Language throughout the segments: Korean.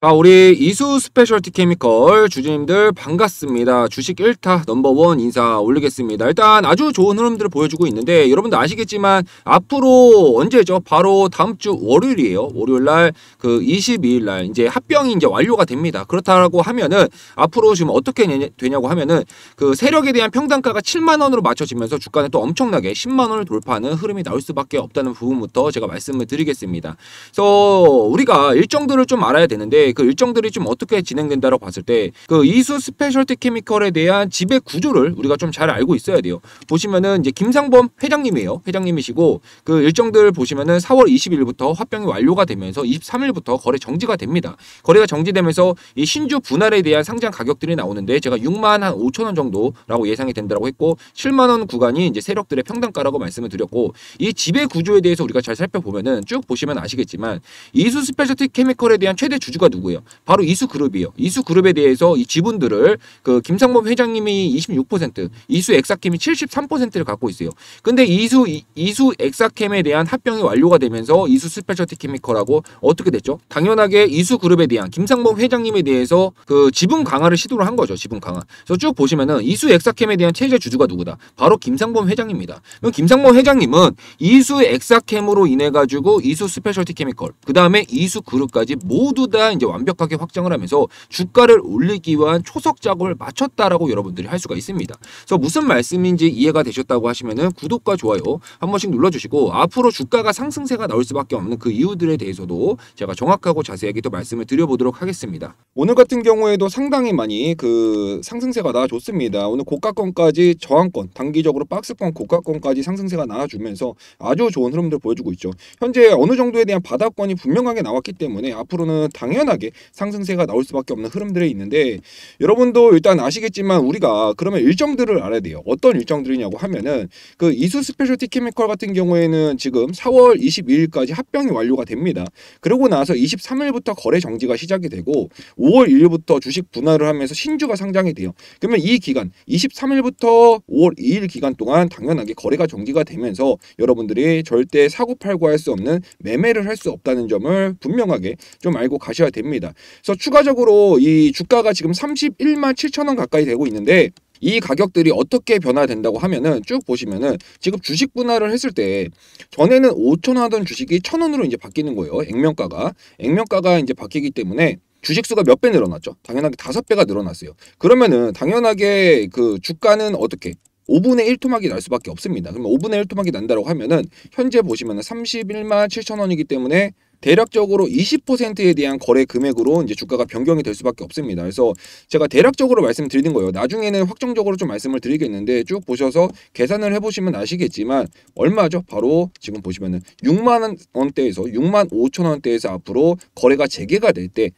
자 우리 이수 스페셜티 케미컬 주주님들 반갑습니다 주식 1타 넘버원 인사 올리겠습니다 일단 아주 좋은 흐름들을 보여주고 있는데 여러분도 아시겠지만 앞으로 언제죠 바로 다음 주 월요일이에요 월요일날 그 22일날 이제 합병이 이제 완료가 됩니다 그렇다고 하면은 앞으로 지금 어떻게 되냐고 하면은 그 세력에 대한 평단가가 7만원으로 맞춰지면서 주가는 또 엄청나게 10만원을 돌파하는 흐름이 나올 수밖에 없다는 부분부터 제가 말씀을 드리겠습니다 그래서 우리가 일정들을 좀 알아야 되는데 그 일정들이 좀 어떻게 진행된다라고 봤을 때 그 이수 스페셜티 케미컬에 대한 지배 구조를 우리가 좀 잘 알고 있어야 돼요. 보시면은 이제 김상범 회장님이에요. 회장님이시고 그 일정들 보시면은 4월 20일부터 합병이 완료가 되면서 23일부터 거래 정지가 됩니다. 거래가 정지되면서 이 신주 분할에 대한 상장 가격들이 나오는데 제가 6만 한 5천 원 정도라고 예상이 된다고 했고 7만 원 구간이 이제 세력들의 평단가라고 말씀을 드렸고 이 지배 구조에 대해서 우리가 잘 살펴보면은 쭉 보시면 아시겠지만 이수 스페셜티 케미컬에 대한 최대 주주가 누구 누구예요? 바로 이수그룹이에요. 이수그룹에 대해서 이 지분들을 그 김상범 회장님이 26%, 이수 엑사캠이 73%를 갖고 있어요. 근데 이수 이수 엑사캠에 대한 합병이 완료가 되면서 이수 스페셜티 케미컬하고 어떻게 됐죠? 당연하게 이수그룹에 대한 김상범 회장님에 대해서 그 지분 강화를 시도를 한 거죠. 지분 강화. 그래서 쭉 보시면은 이수 엑사캠에 대한 최대 주주가 누구다? 바로 김상범 회장입니다. 그럼 김상범 회장님은 이수 엑사캠으로 인해 가지고 이수 스페셜티 케미컬, 그 다음에 이수 그룹까지 모두 다 이제 완벽하게 확장을 하면서 주가를 올리기 위한 초석 작업을 마쳤다라고 여러분들이 할 수가 있습니다. 그래서 무슨 말씀인지 이해가 되셨다고 하시면은 구독과 좋아요 한 번씩 눌러주시고 앞으로 주가가 상승세가 나올 수밖에 없는 그 이유들에 대해서도 제가 정확하고 자세하게 또 말씀을 드려보도록 하겠습니다. 오늘 같은 경우에도 상당히 많이 그 상승세가 나아졌습니다. 오늘 고가권까지 저항권, 단기적으로 박스권, 고가권까지 상승세가 나와주면서 아주 좋은 흐름들 보여주고 있죠. 현재 어느 정도에 대한 바닥권이 분명하게 나왔기 때문에 앞으로는 당연하게 강하게 상승세가 나올 수밖에 없는 흐름들이 있는데 여러분도 일단 아시겠지만 우리가 그러면 일정들을 알아야 돼요. 어떤 일정들이냐고 하면은 그 이수 스페셜티 케미컬 같은 경우에는 지금 4월 22일까지 합병이 완료가 됩니다. 그러고 나서 23일부터 거래 정지가 시작이 되고 5월 1일부터 주식 분할을 하면서 신주가 상장이 돼요. 그러면 이 기간 23일부터 5월 2일 기간 동안 당연하게 거래가 정지가 되면서 여러분들이 절대 사고 팔고 할 수 없는 매매를 할 수 없다는 점을 분명하게 좀 알고 가셔야 됩니다. 됩니다. 그래서 추가적으로 이 주가가 지금 31만 7천 원 가까이 되고 있는데 이 가격들이 어떻게 변화된다고 하면은 쭉 보시면은 지금 주식 분할을 했을 때 전에는 5천 원 하던 주식이 천 원으로 이제 바뀌는 거예요. 액면가가 액면가가 이제 바뀌기 때문에 주식수가 몇 배 늘어났죠? 당연하게 다섯 배가 늘어났어요. 그러면은 당연하게 그 주가는 어떻게 5분의 1 토막이 날 수밖에 없습니다. 그러 5분의 1 토막이 난다고 하면은 현재 보시면은 31만 7천 원이기 때문에 대략적으로 20%에 대한 거래 금액으로 이제 주가가 변경이 될 수밖에 없습니다. 그래서 제가 대략적으로 말씀드리는 거예요. 나중에는 확정적으로 좀 말씀을 드리겠는데 쭉 보셔서 계산을 해보시면 아시겠지만 얼마죠? 바로 지금 보시면은 6만 원대에서 6만 5천 원대에서 앞으로 거래가 재개가 될때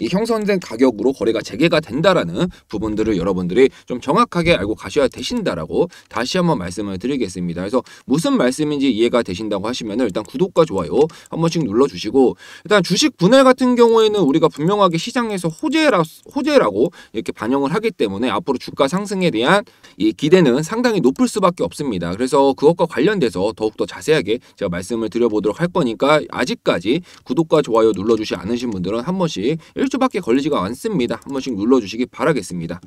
이 형성된 가격으로 거래가 재개가 된다라는 부분들을 여러분들이 좀 정확하게 알고 가셔야 되신다라고 다시 한번 말씀을 드리겠습니다. 그래서 무슨 말씀인지 이해가 되신다고 하시면 일단 구독과 좋아요 한 번씩 눌러주시고 일단 주식 분할 같은 경우에는 우리가 분명하게 시장에서 호재라, 호재라고 이렇게 반영을 하기 때문에 앞으로 주가 상승에 대한 이 기대는 상당히 높을 수밖에 없습니다. 그래서 그것과 관련돼서 더욱더 자세하게 제가 말씀을 드려보도록 할 거니까 아직까지 구독과 좋아요 눌러주지 않으신 분들은 한 번씩 1주밖에 걸리지가 않습니다. 한 번씩 눌러주시기 바라겠습니다.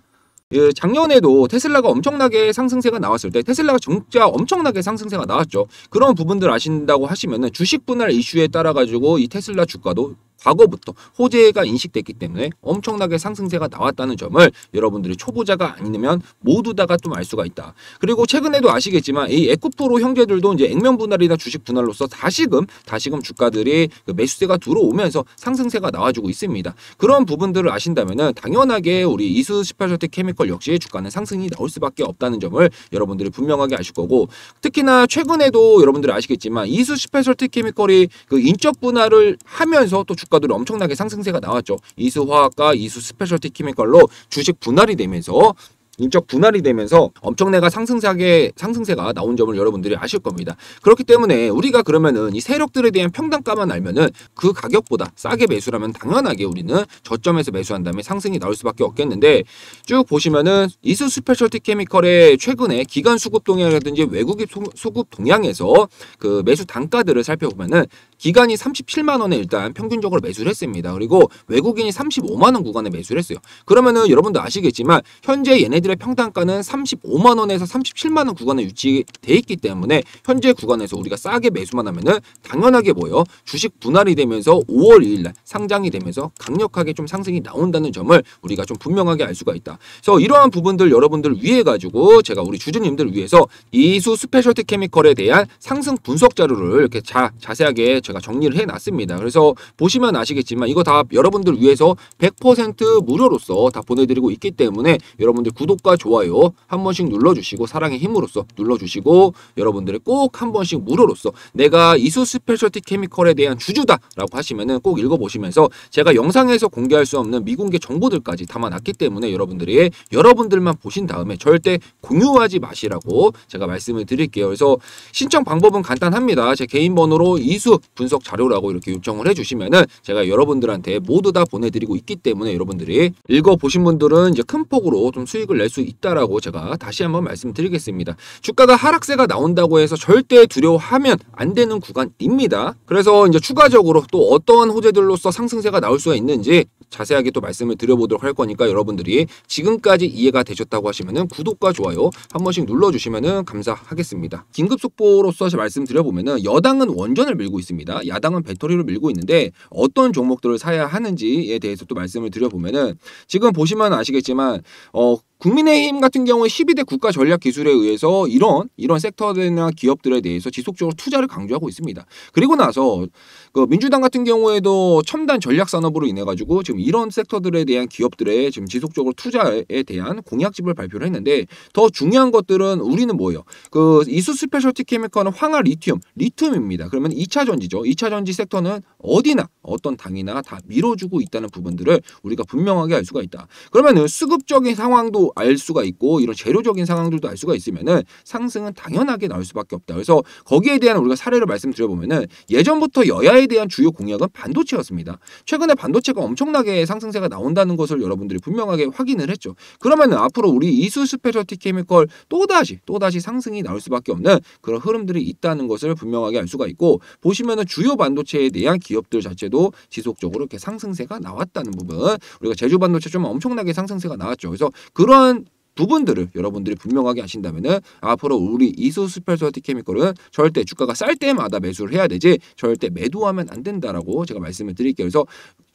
그 작년에도 테슬라가 엄청나게 상승세가 나왔을 때 테슬라가 진짜 엄청나게 상승세가 나왔죠. 그런 부분들 아신다고 하시면 주식 분할 이슈에 따라 가지고 이 테슬라 주가도 과거부터 호재가 인식됐기 때문에 엄청나게 상승세가 나왔다는 점을 여러분들이 초보자가 아니면 모두 다가 좀 알 수가 있다. 그리고 최근에도 아시겠지만 이 에코프로 형제들도 이제 액면 분할이나 주식 분할로서 다시금 다시금 주가들이 그 매수세가 들어오면서 상승세가 나와주고 있습니다. 그런 부분들을 아신다면 당연하게 우리 이수 1 8셜티 케미컬 역시 주가는 상승이 나올 수밖에 없다는 점을 여러분들이 분명하게 아실 거고 특히나 최근에도 여러분들이 아시겠지만 이수 1 8셜티 케미컬이 그 인적 분할을 하면서 또 주, 주가들이 엄청나게 상승세가 나왔죠. 이수화학과 이수 스페셜티 키미컬로 주식 분할이 되면서 인적 분할이 되면서 엄청나게 상승세하 상승세가 나온 점을 여러분들이 아실 겁니다. 그렇기 때문에 우리가 그러면은 이 세력들에 대한 평단가만 알면은 그 가격보다 싸게 매수라면 당연하게 우리는 저점에서 매수한 다음에 상승이 나올 수밖에 없겠는데 쭉 보시면은 이수 스페셜티 케미컬의 최근에 기간 수급 동향이라든지 외국입 수급 동향에서 그 매수 단가들을 살펴보면은 기간이 37만 원에 일단 평균적으로 매수를 했습니다. 그리고 외국인이 35만 원 구간에 매수를 했어요. 그러면은 여러분도 아시겠지만 현재 얘네들의 평단가는 35만 원에서 37만 원 구간에 유지돼 있기 때문에 현재 구간에서 우리가 싸게 매수만 하면은 당연하게 보여 주식 분할이 되면서 5월 2일 날 상장이 되면서 강력하게 좀 상승이 나온다는 점을 우리가 좀 분명하게 알 수가 있다. 그래서 이러한 부분들 여러분들 위해 가지고 제가 우리 주주님들 위해서 이수 스페셜티 케미컬에 대한 상승 분석 자료를 이렇게 자, 자세하게 제가 정리를 해놨습니다. 그래서 보시면 아시겠지만 이거 다 여러분들 위해서 100% 무료로서 다 보내드리고 있기 때문에 여러분들 구독과 좋아요 한 번씩 눌러주시고 사랑의 힘으로써 눌러주시고 여러분들의 꼭한 번씩 무료로써 내가 이수 스페셜티 케미컬에 대한 주주다라고 하시면꼭 읽어보시면서 제가 영상에서 공개할 수 없는 미공개 정보들까지 담아놨기 때문에 여러분들이 여러분들만 보신 다음에 절대 공유하지 마시라고 제가 말씀을 드릴게요. 그래서 신청 방법은 간단합니다. 제 개인 번호로 이수 분석 자료라고 이렇게 요청을 해주시면은 제가 여러분들한테 모두 다 보내드리고 있기 때문에 여러분들이 읽어보신 분들은 이제 큰 폭으로 좀 수익을 낼 수 있다라고 제가 다시 한번 말씀드리겠습니다. 주가가 하락세가 나온다고 해서 절대 두려워하면 안 되는 구간입니다. 그래서 이제 추가적으로 또 어떠한 호재들로서 상승세가 나올 수가 있는지 자세하게 또 말씀을 드려보도록 할 거니까 여러분들이 지금까지 이해가 되셨다고 하시면은 구독과 좋아요 한 번씩 눌러주시면은 감사하겠습니다. 긴급 속보로서 말씀드려보면은 여당은 원전을 밀고 있습니다. 있습니다. 야당은 배터리로 밀고 있는데 어떤 종목들을 사야 하는지에 대해서 또 말씀을 드려보면은 지금 보시면 아시겠지만 어 국민의힘 같은 경우에 12대 국가 전략 기술에 의해서 이런 이런 섹터들이나 기업들에 대해서 지속적으로 투자를 강조하고 있습니다. 그리고 나서 그 민주당 같은 경우에도 첨단 전략 산업으로 인해 가지고 지금 이런 섹터들에 대한 기업들의 지금 지속적으로 투자에 대한 공약집을 발표를 했는데 더 중요한 것들은 우리는 뭐예요? 그 이수 스페셜티 케미컬은 황화 리튬, 리튬입니다. 그러면 2차 전지죠. 2차 전지 섹터는 어디나 어떤 당이나 다 밀어주고 있다는 부분들을 우리가 분명하게 알 수가 있다. 그러면은 수급적인 상황도 알 수가 있고 이런 재료적인 상황들도 알 수가 있으면은 상승은 당연하게 나올 수밖에 없다. 그래서 거기에 대한 우리가 사례를 말씀드려보면은 예전부터 여야에 대한 주요 공약은 반도체였습니다. 최근에 반도체가 엄청나게 상승세가 나온다는 것을 여러분들이 분명하게 확인을 했죠. 그러면은 앞으로 우리 이수 스페셜티 케미컬 또다시 또다시 상승이 나올 수밖에 없는 그런 흐름들이 있다는 것을 분명하게 알 수가 있고 보시면은 주요 반도체에 대한 기업들 자체도 지속적으로 이렇게 상승세가 나왔다는 부분 우리가 제주 반도체 좀 엄청나게 상승세가 나왔죠. 그래서 그런 이러한 부분들을 여러분들이 분명하게 하신다면은 앞으로 우리 이소스페소티 케미컬은 절대 주가가 쌀 때마다 매수를 해야 되지 절대 매도하면 안 된다라고 제가 말씀을 드릴게요. 그래서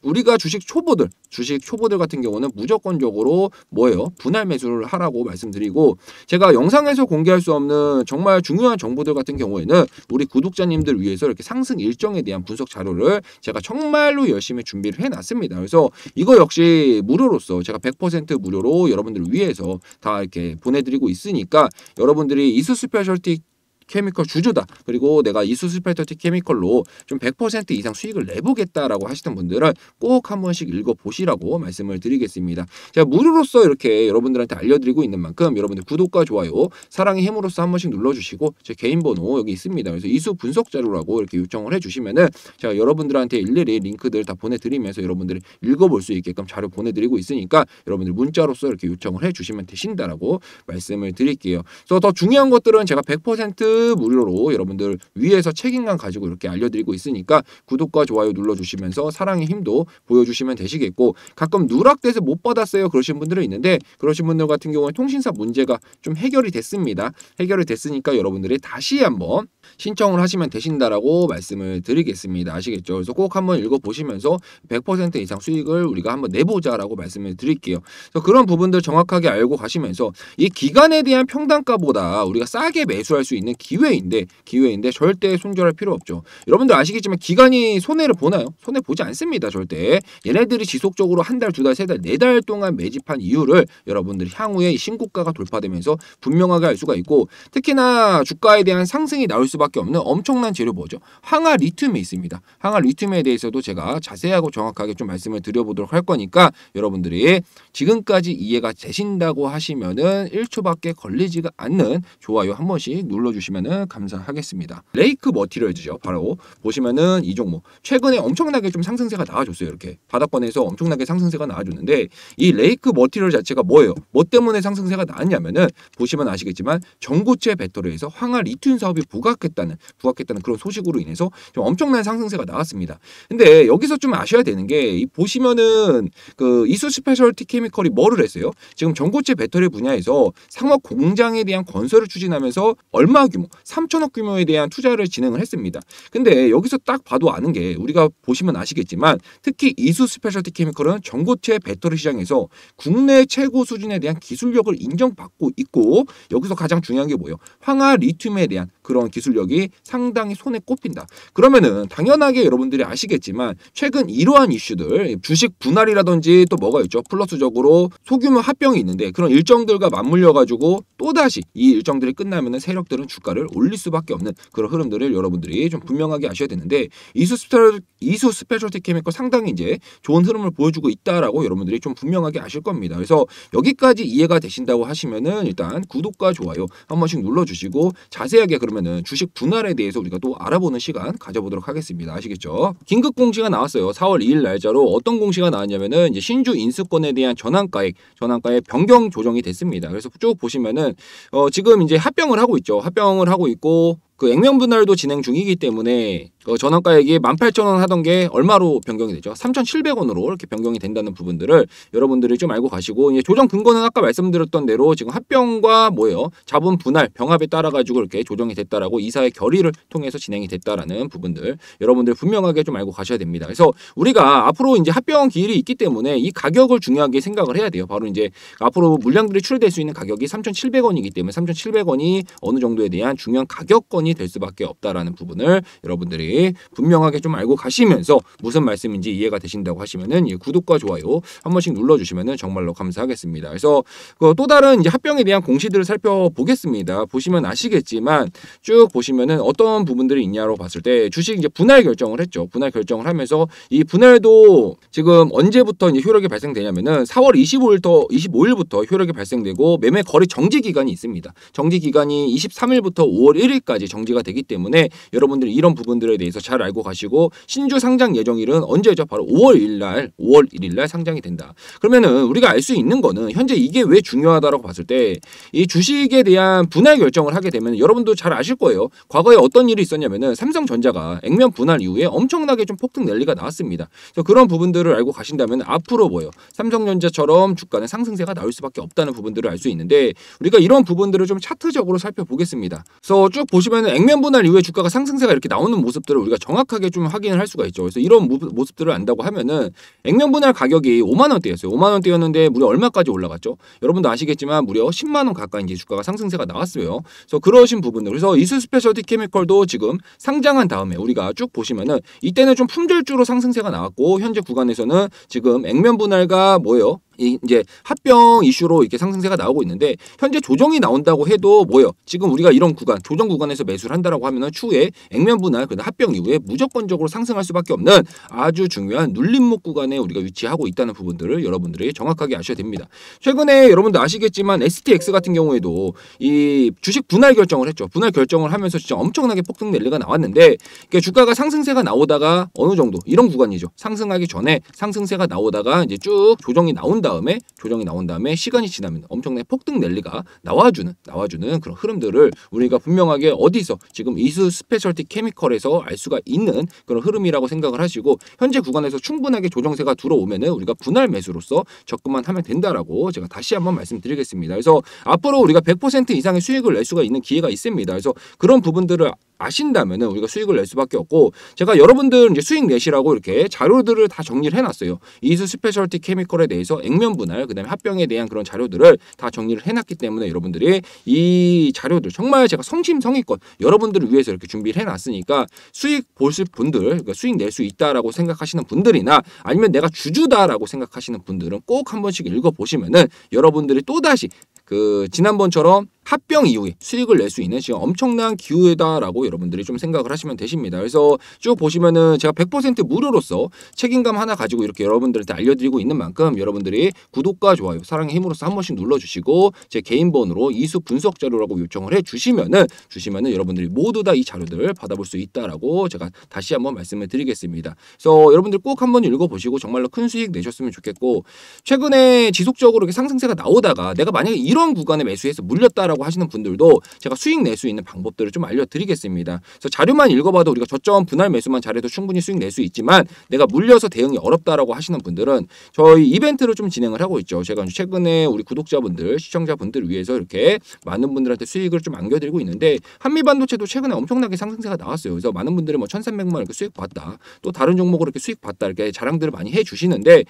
우리가 주식 초보들, 주식 초보들 같은 경우는 무조건적으로 뭐예요? 분할 매수를 하라고 말씀드리고 제가 영상에서 공개할 수 없는 정말 중요한 정보들 같은 경우에는 우리 구독자님들 위해서 이렇게 상승 일정에 대한 분석 자료를 제가 정말로 열심히 준비를 해놨습니다. 그래서 이거 역시 무료로서 제가 100% 무료로 여러분들을 위해서 다 이렇게 보내드리고 있으니까 여러분들이 이수 스페셜티 케미컬 주주다. 그리고 내가 이수스페터티 케미컬로 좀 100% 이상 수익을 내보겠다라고 하시던 분들은 꼭 한 번씩 읽어보시라고 말씀을 드리겠습니다. 제가 무료로서 이렇게 여러분들한테 알려드리고 있는 만큼 여러분들 구독과 좋아요, 사랑의 힘으로써 한 번씩 눌러주시고 제 개인 번호 여기 있습니다. 그래서 이수 분석 자료라고 이렇게 요청을 해주시면은 제가 여러분들한테 일일이 링크들 다 보내드리면서 여러분들이 읽어볼 수 있게끔 자료 보내드리고 있으니까 여러분들 문자로서 이렇게 요청을 해주시면 되신다라고 말씀을 드릴게요. 그래서 더 중요한 것들은 제가 100% 상급 무료로 여러분들 위에서 책임감 가지고 이렇게 알려드리고 있으니까 구독과 좋아요 눌러주시면서 사랑의 힘도 보여주시면 되시겠고 가끔 누락돼서 못 받았어요 그러신 분들은 있는데 그러신 분들 같은 경우는 통신사 문제가 좀 해결이 됐습니다. 해결이 됐으니까 여러분들이 다시 한번 신청을 하시면 되신다라고 말씀을 드리겠습니다. 아시겠죠? 그래서 꼭 한번 읽어보시면서 100% 이상 수익을 우리가 한번 내보자라고 말씀을 드릴게요. 그래서 그런 부분들 정확하게 알고 가시면서 이 기간에 대한 평단가보다 우리가 싸게 매수할 수 있는 기회인데 기회인데 절대 손절할 필요 없죠. 여러분들 아시겠지만 기간이 손해를 보나요? 손해 보지 않습니다. 절대. 얘네들이 지속적으로 한 달, 두 달, 세 달, 네 달 동안 매집한 이유를 여러분들 향후에 신고가가 돌파되면서 분명하게 알 수가 있고 특히나 주가에 대한 상승이 나올 수밖에 없는 엄청난 재료 뭐죠? 항아 리튬이 있습니다. 항아 리튬에 대해서도 제가 자세하고 정확하게 좀 말씀을 드려보도록 할 거니까 여러분들이 지금까지 이해가 되신다고 하시면은 1초밖에 걸리지가 않는 좋아요 한 번씩 눌러주시면 주시면 감사하겠습니다. 레이크 머티리얼즈죠. 바로 보시면은 이 종목 최근에 엄청나게 좀 상승세가 나와줬어요. 이렇게 바닥권에서 엄청나게 상승세가 나와줬는데 이 레이크 머티리얼 자체가 뭐예요? 뭐 때문에 상승세가 나왔냐면은 보시면 아시겠지만 전고체 배터리에서 황화 리튬 사업이 부각했다는 부각했다는 그런 소식으로 인해서 좀 엄청난 상승세가 나왔습니다. 근데 여기서 좀 아셔야 되는 게 보시면은 그 이수 스페셜티 케미컬이 뭐를 했어요? 지금 전고체 배터리 분야에서 상업 공장에 대한 건설을 추진하면서 얼마 규모 뭐 3천억 규모에 대한 투자를 진행을 했습니다. 근데 여기서 딱 봐도 아는 게 우리가 보시면 아시겠지만 특히 이수 스페셜티 케미컬은 전고체 배터리 시장에서 국내 최고 수준에 대한 기술력을 인정받고 있고 여기서 가장 중요한 게 뭐예요? 황화 리튬에 대한 그런 기술력이 상당히 손에 꼽힌다. 그러면은 당연하게 여러분들이 아시겠지만 최근 이러한 이슈들 주식 분할이라든지 또 뭐가 있죠? 플러스적으로 소규모 합병이 있는데 그런 일정들과 맞물려 가지고 또다시 이 일정들이 끝나면은 세력들은 주가 주가를 올릴 수밖에 없는 그런 흐름들을 여러분들이 좀 분명하게 아셔야 되는데 이수 스페셜 이수 스페셜티 케미컬 상당히 이제 좋은 흐름을 보여주고 있다라고 여러분들이 좀 분명하게 아실 겁니다. 그래서 여기까지 이해가 되신다고 하시면은 일단 구독과 좋아요 한 번씩 눌러주시고 자세하게 그러면은 주식 분할에 대해서 우리가 또 알아보는 시간 가져보도록 하겠습니다. 아시겠죠? 긴급 공시가 나왔어요. 4월 2일 날짜로 어떤 공시가 나왔냐면은 이제 신주 인수권에 대한 전환가액 전환가액 변경 조정이 됐습니다. 그래서 쭉 보시면은 어 지금 이제 합병을 하고 있죠. 합병 활동을 하고 있고 그 액면 분할도 진행 중이기 때문에 그 전원가액이 18,000원 하던 게 얼마로 변경이 되죠? 3,700원으로 이렇게 변경이 된다는 부분들을 여러분들이 좀 알고 가시고 이제 조정 근거는 아까 말씀드렸던 대로 지금 합병과 뭐예요? 자본 분할 병합에 따라 가지고 이렇게 조정이 됐다라고 이사의 결의를 통해서 진행이 됐다라는 부분들 여러분들 분명하게 좀 알고 가셔야 됩니다. 그래서 우리가 앞으로 이제 합병 기일이 있기 때문에 이 가격을 중요하게 생각을 해야 돼요. 바로 이제 앞으로 물량들이 출하될 수 있는 가격이 3,700원이기 때문에 3,700원이 어느 정도에 대한 중요한 가격권이 고민이 될 수밖에 없다라는 부분을 여러분들이 분명하게 좀 알고 가시면서 무슨 말씀인지 이해가 되신다고 하시면은 예, 구독과 좋아요 한 번씩 눌러주시면은 정말로 감사하겠습니다. 그래서 그또 다른 이제 합병에 대한 공시들을 살펴보겠습니다. 보시면 아시겠지만 쭉 보시면은 어떤 부분들이 있냐로 봤을 때 주식 이제 분할 결정을 했죠. 분할 결정을 하면서 이 분할도 지금 언제부터 이제 효력이 발생되냐면은 4월 25일부터 25일부터 효력이 발생되고 매매 거래 정지 기간이 있습니다. 정지 기간이 23일부터 5월 1일까지 정 정지가 되기 때문에 여러분들이 이런 부분들에 대해서 잘 알고 가시고 신주 상장 예정일은 언제죠? 바로 5월 1일 날, 5월 1일 날 상장이 된다. 그러면은 우리가 알 수 있는 거는 현재 이게 왜 중요하다라고 봤을 때 이 주식에 대한 분할 결정을 하게 되면 여러분도 잘 아실 거예요. 과거에 어떤 일이 있었냐면은 삼성전자가 액면 분할 이후에 엄청나게 좀 폭등 랠리가 나왔습니다. 그래서 그런 부분들을 알고 가신다면 앞으로 뭐예요? 삼성전자처럼 주가는 상승세가 나올 수밖에 없다는 부분들을 알 수 있는데 우리가 이런 부분들을 좀 차트적으로 살펴보겠습니다. 그래서 쭉 보시면 보면 액면 분할 이후에 주가가 상승세가 이렇게 나오는 모습들을 우리가 정확하게 좀 확인을 할 수가 있죠. 그래서 이런 모습들을 안다고 하면은 액면 분할 가격이 5만 원대였어요. 5만 원대였는데 무려 얼마까지 올라갔죠? 여러분도 아시겠지만 무려 10만 원 가까이 이제 주가가 상승세가 나왔어요. 그래서 그러신 부분들 그래서 이수 스페셜티 케미컬도 지금 상장한 다음에 우리가 쭉 보시면은 이때는 좀 품절주로 상승세가 나왔고 현재 구간에서는 지금 액면 분할과 뭐예요? 이제 합병 이슈로 이렇게 상승세가 나오고 있는데 현재 조정이 나온다고 해도 뭐예요? 지금 우리가 이런 구간 조정 구간에서 매수를 한다라고 하면은 추후에 액면 분할 그 합병 이후에 무조건적으로 상승할 수밖에 없는 아주 중요한 눌림목 구간에 우리가 위치하고 있다는 부분들을 여러분들이 정확하게 아셔야 됩니다. 최근에 여러분도 아시겠지만 STX 같은 경우에도 이 주식 분할 결정을 했죠. 분할 결정을 하면서 진짜 엄청나게 폭등 랠리가 나왔는데 그러니까 주가가 상승세가 나오다가 어느 정도 이런 구간이죠. 상승하기 전에 상승세가 나오다가 이제 쭉 조정이 나온다. 다음에 조정이 나온 다음에 시간이 지나면 엄청나게 폭등 랠리가 나와주는 나와주는 그런 흐름들을 우리가 분명하게 어디서 지금 이수 스페셜티 케미컬에서 알 수가 있는 그런 흐름이라고 생각을 하시고 현재 구간에서 충분하게 조정세가 들어오면은 우리가 분할 매수로서 접근만 하면 된다라고 제가 다시 한번 말씀드리겠습니다. 그래서 앞으로 우리가 100% 이상의 수익을 낼 수가 있는 기회가 있습니다. 그래서 그런 부분들을 아신다면은 우리가 수익을 낼 수밖에 없고 제가 여러분들 이제 수익 내시라고 이렇게 자료들을 다 정리를 해놨어요. 이수 스페셜티 케미컬에 대해서 액면 분할, 그다음에 합병에 대한 그런 자료들을 다 정리를 해놨기 때문에 여러분들이 이 자료들 정말 제가 성심성의껏 여러분들을 위해서 이렇게 준비를 해놨으니까 수익 보실 분들, 그러니까 수익 낼 수 있다라고 생각하시는 분들이나 아니면 내가 주주다라고 생각하시는 분들은 꼭 한 번씩 읽어보시면은 여러분들이 또 다시 그 지난번처럼 합병 이후에 수익을 낼 수 있는 지금 엄청난 기회다라고 여러분들이 좀 생각을 하시면 되십니다. 그래서 쭉 보시면은 제가 100% 무료로서 책임감 하나 가지고 이렇게 여러분들한테 알려드리고 있는 만큼 여러분들이 구독과 좋아요, 사랑의 힘으로서 한 번씩 눌러주시고 제 개인 번호로 이수 분석 자료라고 요청을 해주시면은 주시면은 여러분들이 모두 다 이 자료들 을 받아볼 수 있다라고 제가 다시 한번 말씀을 드리겠습니다. 그래서 여러분들 꼭 한 번 읽어보시고 정말로 큰 수익 내셨으면 좋겠고 최근에 지속적으로 이렇게 상승세가 나오다가 내가 만약에 이런 구간에 매수해서 물렸다라 힘들라고 하시는 분들도 제가 수익 낼 수 있는 방법들을 좀 알려드리겠습니다. 그래서 자료만 읽어봐도 우리가 저점 분할 매수만 잘해도 충분히 수익 낼 수 있지만 내가 물려서 대응이 어렵다라고 하시는 분들은 저희 이벤트를 좀 진행을 하고 있죠. 제가 최근에 우리 구독자분들, 시청자분들 위해서 이렇게 많은 분들한테 수익을 좀 안겨드리고 있는데 한미반도체도 최근에 엄청나게 상승세가 나왔어요. 그래서 많은 분들이 뭐 1,300만 이렇게 수익 봤다. 또 다른 종목으로 이렇게 수익 봤다. 이렇게 자랑들을 많이 해주시는데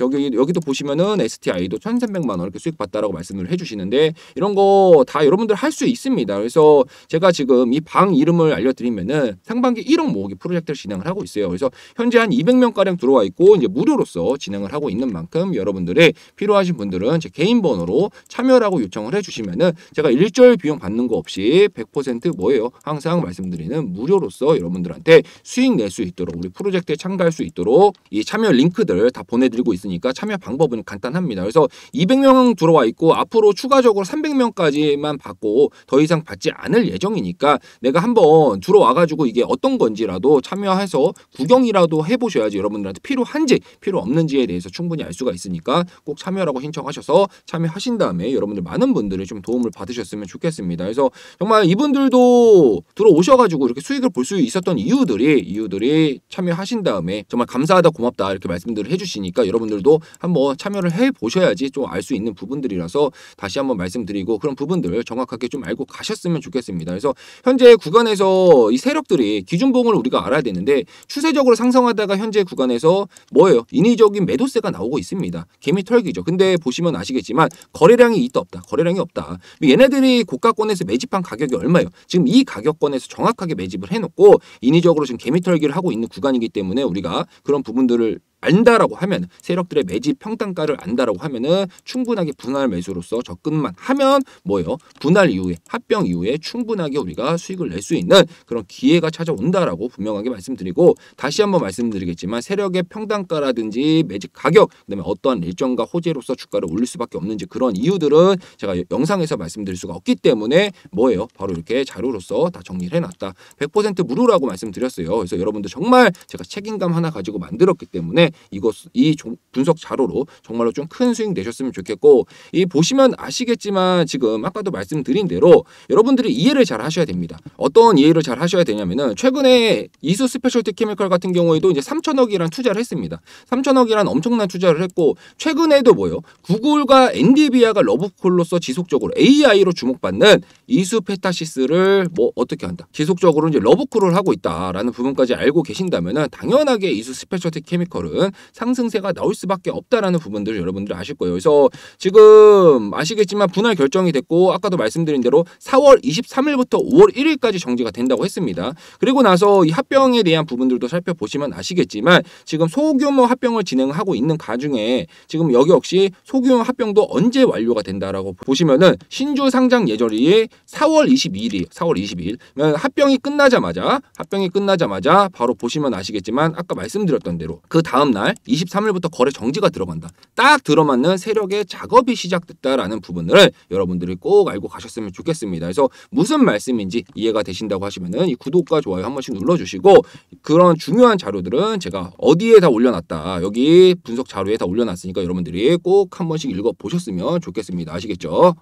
여기 여기도 보시면은 STI도 1,300만 원 이렇게 수익 받다라고 말씀을 해주시는데 이런 거 다 여러분들 할 수 있습니다. 그래서 제가 지금 이 방 이름을 알려드리면은 상반기 1억 모으기 프로젝트를 진행을 하고 있어요. 그래서 현재 한 200명 가량 들어와 있고 이제 무료로서 진행을 하고 있는 만큼 여러분들의 필요하신 분들은 제 개인 번호로 참여라고 요청을 해주시면은 제가 일절 비용 받는 거 없이 100% 뭐예요? 항상 말씀드리는 무료로서 여러분들한테 수익 낼 수 있도록 우리 프로젝트에 참가할 수 있도록 이 참여 링크들 다 보내드리고 있습니다 있으니까 참여 방법은 간단합니다. 그래서 200명 들어와 있고 앞으로 추가적으로 300명까지만 받고 더 이상 받지 않을 예정이니까 내가 한번 들어와가지고 이게 어떤 건지라도 참여해서 구경이라도 해보셔야지 여러분들한테 필요한지 필요 없는지에 대해서 충분히 알 수가 있으니까 꼭 참여라고 신청하셔서 참여하신 다음에 여러분들 많은 분들이 좀 도움을 받으셨으면 좋겠습니다. 그래서 정말 이분들도 들어오셔가지고 이렇게 수익을 볼 수 있었던 이유들이 이유들이 참여하신 다음에 정말 감사하다 고맙다 이렇게 말씀들을 해주시니까 여러분 분들도 한번 뭐 참여를 해 보셔야지 좀 알 수 있는 부분들이라서 다시 한번 말씀드리고 그런 부분들 정확하게 좀 알고 가셨으면 좋겠습니다. 그래서 현재 구간에서 이 세력들이 기준봉을 우리가 알아야 되는데 추세적으로 상승하다가 현재 구간에서 뭐예요? 인위적인 매도세가 나오고 있습니다. 개미 털기죠. 근데 보시면 아시겠지만 거래량이 있다 없다. 거래량이 없다. 얘네들이 고가권에서 매집한 가격이 얼마예요? 지금 이 가격권에서 정확하게 매집을 해놓고 인위적으로 지금 개미 털기를 하고 있는 구간이기 때문에 우리가 그런 부분들을 안다라고 하면 세력들의 매집 평단가를 안다라고 하면은 충분하게 분할 매수로서 접근만 하면 뭐예요? 분할 이후에 합병 이후에 충분하게 우리가 수익을 낼 수 있는 그런 기회가 찾아온다라고 분명하게 말씀드리고 다시 한번 말씀드리겠지만 세력의 평단가라든지 매집 가격 그다음에 어떠한 일정과 호재로서 주가를 올릴 수밖에 없는지 그런 이유들은 제가 영상에서 말씀드릴 수가 없기 때문에 뭐예요? 바로 이렇게 자료로서 다 정리를 해놨다. 100% 무료라고 말씀드렸어요. 그래서 여러분들 정말 제가 책임감 하나 가지고 만들었기 때문에 이것 이 분석 자료로 정말로 좀 큰 수익 내셨으면 좋겠고 이 보시면 아시겠지만 지금 아까도 말씀드린 대로 여러분들이 이해를 잘 하셔야 됩니다. 어떤 이해를 잘 하셔야 되냐면은 최근에 이수 스페셜티 케미컬 같은 경우에도 이제 3천억이란 투자를 했습니다. 3천억이란 엄청난 투자를 했고 최근에도 뭐예요? 구글과 엔디비아가 러브콜로서 지속적으로 AI로 주목받는 이수 페타시스를 뭐 어떻게 한다. 지속적으로 이제 러브콜을 하고 있다라는 부분까지 알고 계신다면은 당연하게 이수 스페셜티 케미컬은 있는 상승세가 나올 수밖에 없다라는 부분들 여러분들 아실 거예요. 그래서 지금 아시겠지만 분할 결정이 됐고 아까도 말씀드린 대로 4월 23일부터 5월 1일까지 정지가 된다고 했습니다. 그리고 나서 이 합병에 대한 부분들도 살펴보시면 아시겠지만 지금 소규모 합병을 진행하고 있는 가중에 지금 여기 역시 소규모 합병도 언제 완료가 된다라고 보시면은 신주 상장 예절이 4월 22일이 4월 22일 합병이 끝나자마자 합병이 끝나자마자 바로 보시면 아시겠지만 아까 말씀드렸던 대로 그 다음 다음 날 23일부터 거래 정지가 들어간다. 딱 들어맞는 세력의 작업이 시작됐다라는 부분을 여러분들이 꼭 알고 가셨으면 좋겠습니다. 그래서 무슨 말씀인지 이해가 되신다고 하시면이 구독과 좋아요 한 번씩 눌러주시고 그런 중요한 자료들은 제가 어디에 다 올려놨다. 여기 분석 자료에 다 올려놨으니까 여러분들이 꼭 한 번씩 읽어보셨으면 좋겠습니다. 아시겠죠?